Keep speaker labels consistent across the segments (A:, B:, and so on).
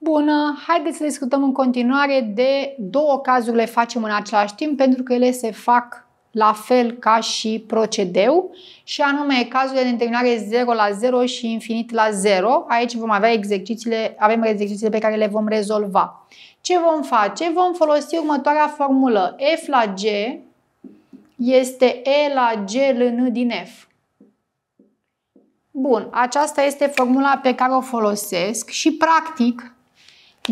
A: Bună, haideți să discutăm în continuare de două cazuri le facem în același timp pentru că ele se fac la fel ca și procedeu și anume cazurile de terminare 0 la 0 și infinit la 0. Aici vom avea exercițiile, avem exercițiile pe care le vom rezolva. Ce vom face? Vom folosi următoarea formulă. F la G este E la G ln din F. Bun, aceasta este formula pe care o folosesc și practic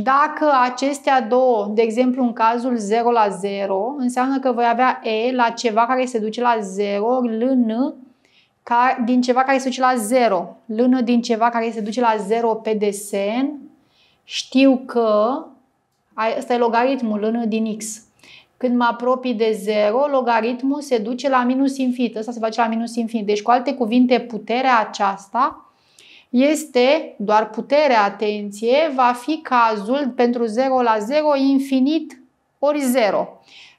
A: dacă acestea două, de exemplu în cazul 0 la 0, înseamnă că voi avea E la ceva care se duce la 0 LN ca, din ceva care se duce la 0. LN din ceva care se duce la 0 pe desen. Știu că ăsta e logaritmul LN din X. Când mă apropii de 0, logaritmul se duce la minus infinit. Ăsta se face la minus infinit. Deci, cu alte cuvinte, puterea aceasta este doar puterea, atenție, va fi cazul pentru 0 la 0 infinit ori 0.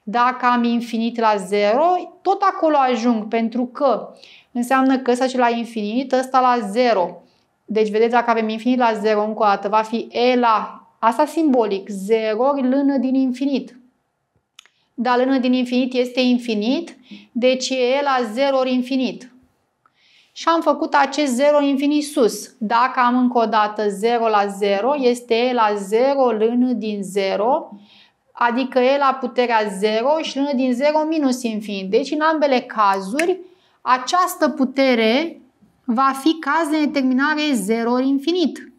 A: Dacă am infinit la 0, tot acolo ajung, pentru că înseamnă că ăsta și la infinit, ăsta la 0. Deci, vedeți, dacă avem infinit la 0 încă o dată, va fi E la, asta simbolic, 0 ori lână din infinit. Dar lână din infinit este infinit, deci e la 0 ori infinit și am făcut acest 0 infinit sus. Dacă am încă o dată 0 la 0, este e la 0 lână din 0, adică e la puterea 0 și lână din 0 minus infinit. Deci în ambele cazuri, această putere va fi caz de determinare 0 ori infinit.